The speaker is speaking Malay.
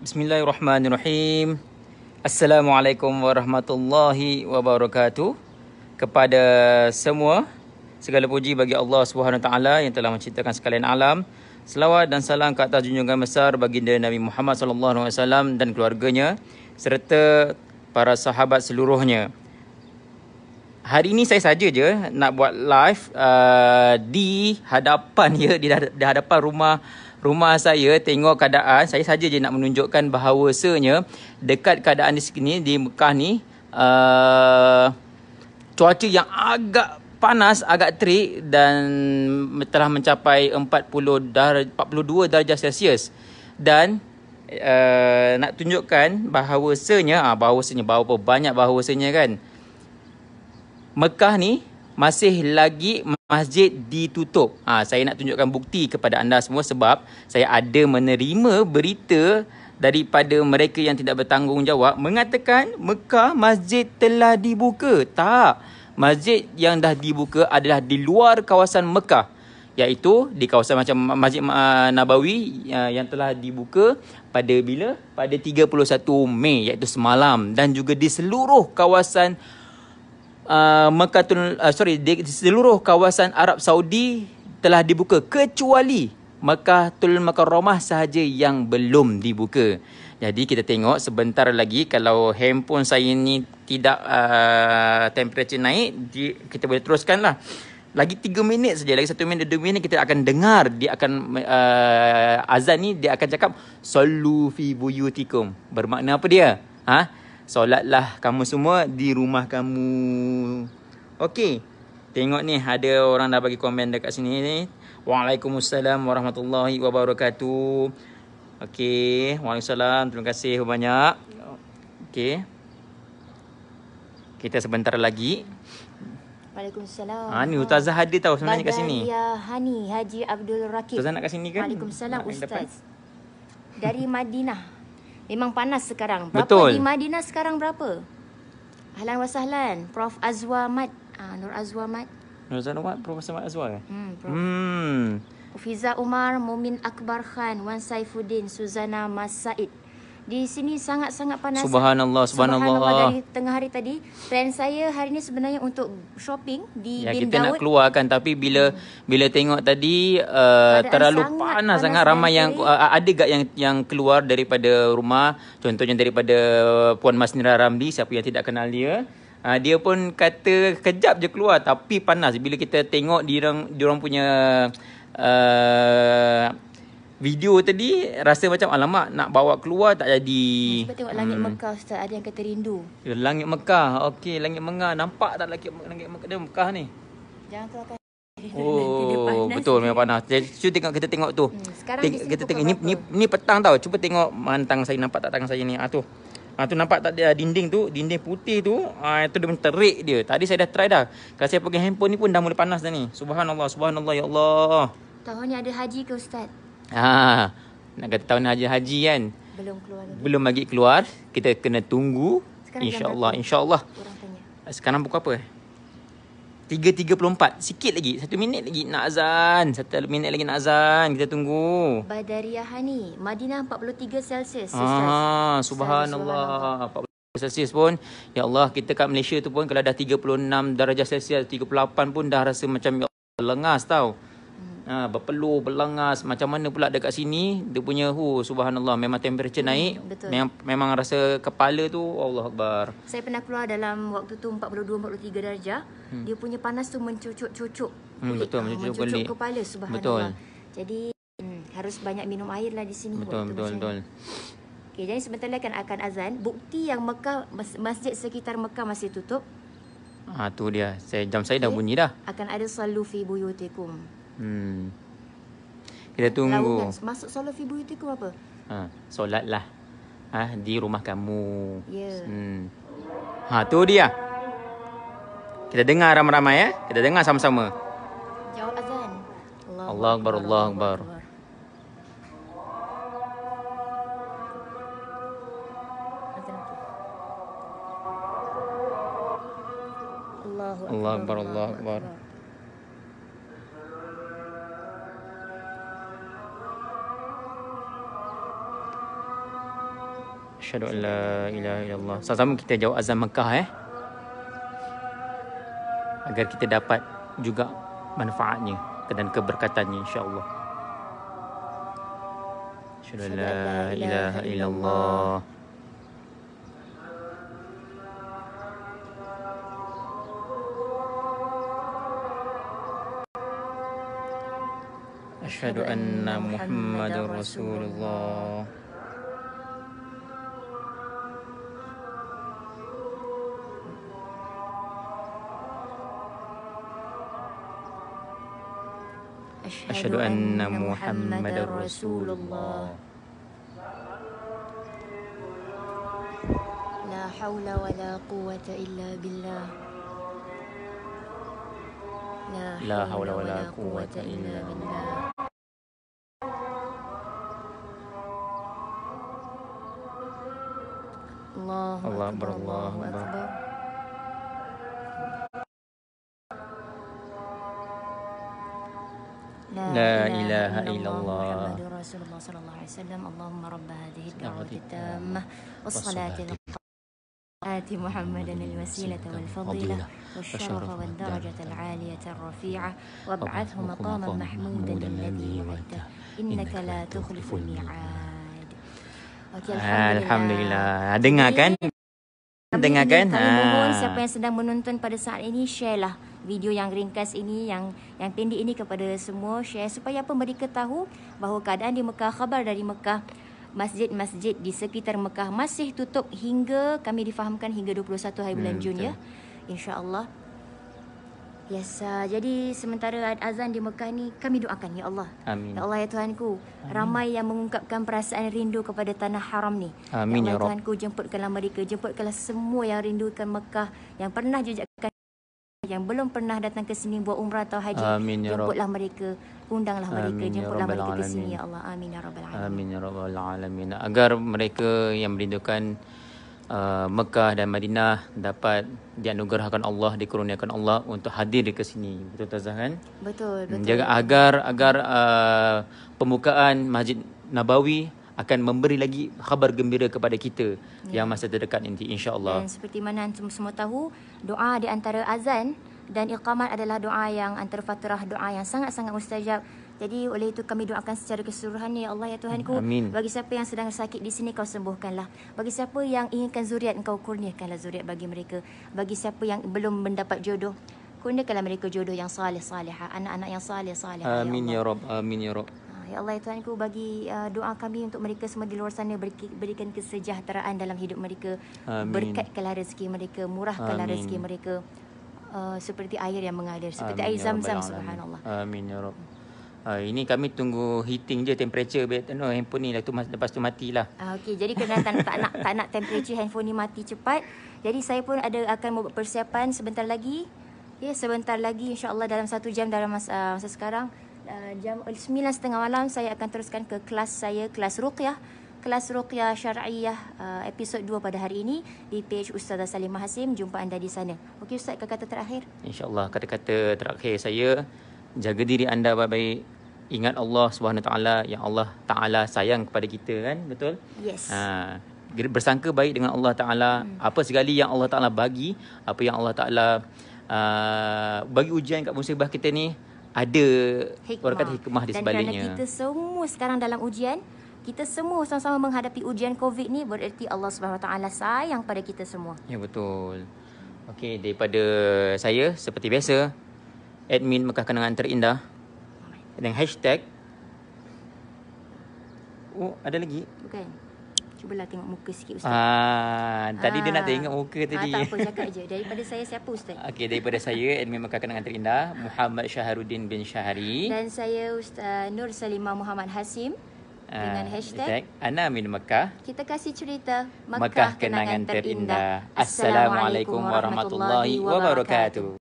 Bismillahirrahmanirrahim. Assalamualaikum warahmatullahi wabarakatuh. Kepada semua, segala puji bagi Allah Subhanahu yang telah menciptakan sekalian alam. Selawat dan salam ke atas junjungan besar baginda Nabi Muhammad sallallahu alaihi wasallam dan keluarganya serta para sahabat seluruhnya. Hari ini saya saja je nak buat live uh, di hadapan ya di hadapan rumah rumah saya tengok keadaan saya saja je nak menunjukkan bahawasanya dekat keadaan di sini di Mekah ni uh, cuaca yang agak panas agak terik dan telah mencapai 40 darjah 42 darjah Celsius dan uh, nak tunjukkan bahawasanya ah bahawasanya bau banyak bahawasanya kan Mekah ni masih lagi masjid ditutup. Ha, saya nak tunjukkan bukti kepada anda semua sebab saya ada menerima berita daripada mereka yang tidak bertanggungjawab mengatakan Mekah masjid telah dibuka. Tak. Masjid yang dah dibuka adalah di luar kawasan Mekah iaitu di kawasan macam Masjid Nabawi ya, yang telah dibuka pada bila? Pada 31 Mei iaitu semalam dan juga di seluruh kawasan Mekah Uh, Mekatul uh, sorry di seluruh kawasan Arab Saudi telah dibuka kecuali Makkah Tul Makkah Romah sahaja yang belum dibuka. Jadi kita tengok sebentar lagi kalau handphone saya ini tidak uh, temperature naik di, kita boleh teruskan lah. Lagi tiga minit saja lagi satu minit dua minit kita akan dengar dia akan uh, azan ni dia akan cakap solu fi buyutikum. Bermakna apa dia? Ha? solatlah kamu semua di rumah kamu. Okey. Tengok ni ada orang dah bagi komen dekat sini ni. Waalaikumsalam warahmatullahi wabarakatuh. Okey, waalaikumsalam. Terima kasih banyak. Okey. Kita sebentar lagi. Waalaikumsalam. Ha ni Ustazah hadir tau sebenarnya kat sini. Ya, Hani Haji Abdul Rakib. Ustazah nak kat sini kan? Waalaikumsalam Ustaz. Dari Madinah. Memang panas sekarang. Berapa Betul. di Madinah sekarang berapa? Ahlan wa sahlan. Prof Azwa Mat. Ah, Nur Azwa Mat. Nur Azwa Mat. Prof Azwa Mat Azwa. Hmm. Prof. Hmm. Fiza Umar, Mumin Akbar Khan, Wan Saifuddin, Suzana Masaid. Di sini sangat-sangat panas. Subhanallah, subhanallah. Subhanallah dari tengah hari tadi. Plan saya hari ini sebenarnya untuk shopping di ya, Bin Daud. Ya, kita nak keluar kan? tapi bila hmm. bila tengok tadi uh, terlalu sangat panas, panas sangat ramai yang uh, ada gak yang yang keluar daripada rumah. Contohnya daripada uh, Puan Mas Ramli, siapa yang tidak kenal dia. Uh, dia pun kata kejap je keluar tapi panas bila kita tengok dia orang punya uh, video tadi rasa macam alamak nak bawa keluar tak jadi. Sebab tengok langit hmm. Mekah ustaz ada yang kata rindu. Ya, langit Mekah. Okey langit Mekah nampak tak langit langit Mekah dia Mekah ni. Jangan keluarkan Oh betul memang panas. Cuba tengok kita tengok tu. Hmm, sekarang Teng- kita tengok ni, ni ni petang tau. Cuba tengok mantang saya nampak tak tangan saya ni. Ah tu. Ah tu nampak tak dia dinding tu, dinding putih tu. Ah itu dia terik dia. Tadi saya dah try dah. Kalau saya pegang handphone ni pun dah mula panas dah ni. Subhanallah, subhanallah ya Allah. Tahun ni ada haji ke ustaz? Ha, nak kata tahun haji haji kan? Belum keluar. Lagi. Belum lagi keluar. Kita kena tunggu. InsyaAllah. Allah. Sekarang buka apa? 3.34 Sikit lagi Satu minit lagi nak azan Satu minit lagi nak azan Kita tunggu Badariah Hani Madinah 43 Celsius ah, Subhanallah 43 Celsius pun Ya Allah Kita kat Malaysia tu pun Kalau dah 36 darjah Celsius 38 pun Dah rasa macam ya Allah, Lengas tau ha, berpeluh, berlengas macam mana pula dekat sini dia punya hu subhanallah memang temperature hmm, betul. memang memang rasa kepala tu Allah akbar saya pernah keluar dalam waktu tu 42 43 darjah hmm. dia punya panas tu mencucuk-cucuk hmm, betul ha, mencucuk, mencucuk kepala subhanallah betul. jadi hmm, harus banyak minum air lah di sini betul waktu betul betul Okay, jadi sebentar lagi akan, akan azan. Bukti yang Mekah masjid sekitar Mekah masih tutup. Ah tu dia. Saya jam saya okay. dah bunyi dah. Akan ada salu fi buyutikum. Hmm. Kita tunggu. Lawangan. Masuk solat fi buyuti ke apa? Ha, solatlah. ha, di rumah kamu. Ya. Yeah. Hmm. Ha tu dia. Kita dengar ramai-ramai ya. Kita dengar sama-sama. Jawab azan. Allahu Akbar, Allahu Akbar. Allahu Akbar, Allahu Akbar. Allah Asyadu an la ilaha illallah. Sama-sama kita jawab azan Mekah eh. Agar kita dapat juga manfaatnya dan keberkatannya insyaAllah. Asyadu an la ilaha illallah. أشهد أن محمد رسول وأشهد أن محمدا رسول الله لا حول ولا قوة إلا بالله لا حول ولا قوة إلا بالله الله أكبر الله أكبر إله إلا الله محمد رسول الله صلى الله عليه وسلم اللهم رب هذه الدعوة التامة والصلاة آت محمدا الوسيلة والفضيلة والشرف والدرجة العالية الرفيعة وابعثه مقاما محمودا الذي وعدته إنك لا تخلف الميعاد آه، الحمد لله alhamdulillah. Dengarkan? Dengarkan? Kami mohon siapa yang sedang menonton pada saat ini share lah video yang ringkas ini yang yang pendek ini kepada semua share supaya apa mereka tahu bahawa keadaan di Mekah khabar dari Mekah masjid-masjid di sekitar Mekah masih tutup hingga kami difahamkan hingga 21 hari bulan hmm, Jun ya? betul. ya insyaallah Yes, uh, jadi sementara azan di Mekah ni kami doakan ya Allah. Amin. Ya Allah ya Tuhanku, Amin. ramai yang mengungkapkan perasaan rindu kepada tanah haram ni. Amin ya, Allah, ya Tuhanku, jemputkanlah mereka, jemputkanlah semua yang rindukan Mekah yang pernah jejakkan yang belum pernah datang ke sini buat umrah atau haji, amin, ya jemputlah Rab. mereka, undanglah mereka, amin, ya jemputlah ya mereka ke sini ya Allah. Amin ya rabbal alamin. Amin ya rabbal alamin. Agar mereka yang merindukan Uh, Mekah dan Madinah dapat dianugerahkan Allah dikurniakan Allah untuk hadir ke sini betul tak Zahan? Betul hmm, betul. Jaga agar agar uh, pembukaan Masjid Nabawi akan memberi lagi khabar gembira kepada kita ya. yang masa terdekat nanti insyaallah. Dan seperti mana semua, semua tahu, doa di antara azan dan iqamat adalah doa yang antara fatrah doa yang sangat-sangat mustajab. Jadi oleh itu kami doakan secara keseluruhan ya Allah ya Tuhanku. Amin. Bagi siapa yang sedang sakit di sini kau sembuhkanlah. Bagi siapa yang inginkan zuriat kau kurniakanlah zuriat bagi mereka. Bagi siapa yang belum mendapat jodoh kurniakanlah mereka jodoh yang saleh salihah, anak-anak yang saleh salihah. Ya ya amin ya, ya Rabb, amin ya Rabb. Ya Allah ya Tuhanku bagi uh, doa kami untuk mereka semua di luar sana berikan kesejahteraan dalam hidup mereka. Amin. Berkatkanlah rezeki mereka, murah Amin. rezeki mereka. Uh, seperti air yang mengalir, seperti Amin. air ya zam-zam ya subhanallah. Amin ya rab. Uh, ini kami tunggu heating je temperature bet no handphone ni lah tu lepas tu matilah. Uh, ah, okay, jadi kena tak, tak nak tak nak temperature handphone ni mati cepat. Jadi saya pun ada akan membuat persiapan sebentar lagi. Ya, yeah, sebentar lagi Insyaallah dalam satu jam dalam masa, uh, masa sekarang Eh, jam 9.30 eh, malam saya akan teruskan ke kelas saya, kelas Ruqyah. Kelas Ruqyah Syariah uh, episod 2 pada hari ini di page Ustazah Salim Hasim. Jumpa anda di sana. Okey Ustaz, kata-kata terakhir. InsyaAllah, kata-kata terakhir saya, jaga diri anda baik-baik. Ingat Allah SWT yang Allah Ta'ala sayang kepada kita kan, betul? Yes. Uh, bersangka baik dengan Allah Ta'ala. Hmm. Apa segali yang Allah Ta'ala bagi, apa yang Allah Ta'ala uh, bagi ujian kat musibah kita ni, ada hikmah. orang kata hikmah di sebaliknya. Dan kerana kita semua sekarang dalam ujian, kita semua sama-sama menghadapi ujian COVID ni bererti Allah SWT sayang pada kita semua. Ya betul. Okey, daripada saya seperti biasa, admin Mekah Kenangan Terindah dengan hashtag Oh, ada lagi? Bukan. Cubalah tengok muka sikit Ustaz. Ah, tadi dia nak ah. tengok muka tadi. Ah, tak apa, cakap je. Daripada saya siapa Ustaz? Okey, daripada saya Admin Makan Kenangan Terindah, Muhammad Syaharuddin bin Shahari. Dan saya Ustaz Nur Salimah Muhammad Hasim. Ah, dengan hashtag Ana Mekah Kita kasih cerita Mekah, Mekah Kenangan, Kenangan Terindah Assalamualaikum Warahmatullahi Wabarakatuh